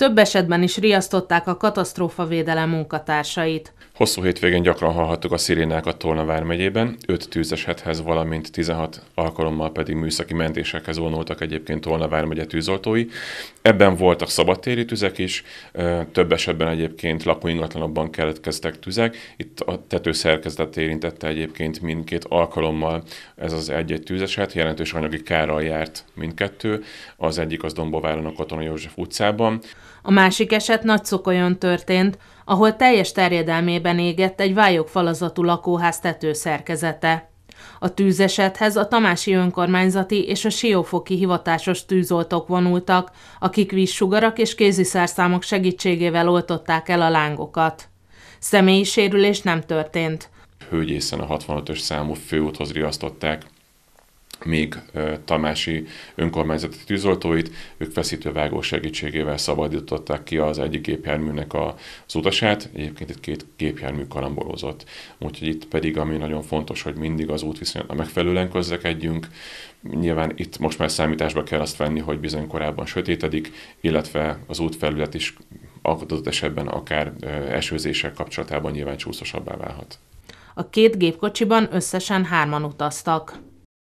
Több esetben is riasztották a katasztrófavédelem munkatársait. Hosszú hétvégén gyakran hallhattuk a szirénákat Tolna vármegyében, 5 tűzesethez, valamint 16 alkalommal pedig műszaki mentésekhez vonultak egyébként Tolna vármegye tűzoltói. Ebben voltak szabadtéri tüzek is, több esetben egyébként lakóingatlanokban keletkeztek tüzek. Itt a tetőszerkezetet érintette egyébként mindkét alkalommal ez az egy-egy tűzeset, jelentős anyagi kárral járt mindkettő. Az egyik az Dombováron a Katona József utcában. A másik eset nagy szokolyon történt, ahol teljes terjedelmében égett egy vályok falazatú lakóház tetőszerkezete. A tűzesethez a Tamási önkormányzati és a Siófoki hivatásos tűzoltók vonultak, akik vízsugarak és kéziszerszámok segítségével oltották el a lángokat. Személyi sérülés nem történt. Hőgyészen a 65-ös számú főúthoz riasztották, még Tamási önkormányzati tűzoltóit, ők feszítővágó segítségével szabadították ki az egyik gépjárműnek az utasát, egyébként itt két gépjármű karambolozott. Úgyhogy itt pedig, ami nagyon fontos, hogy mindig az útviszonylatban megfelelően közlekedjünk, Nyilván itt most már számításba kell azt venni, hogy bizony korábban sötétedik, illetve az útfelület is adott esetben akár esőzések kapcsolatában nyilván csúszosabbá válhat. A két gépkocsiban összesen hárman utaztak.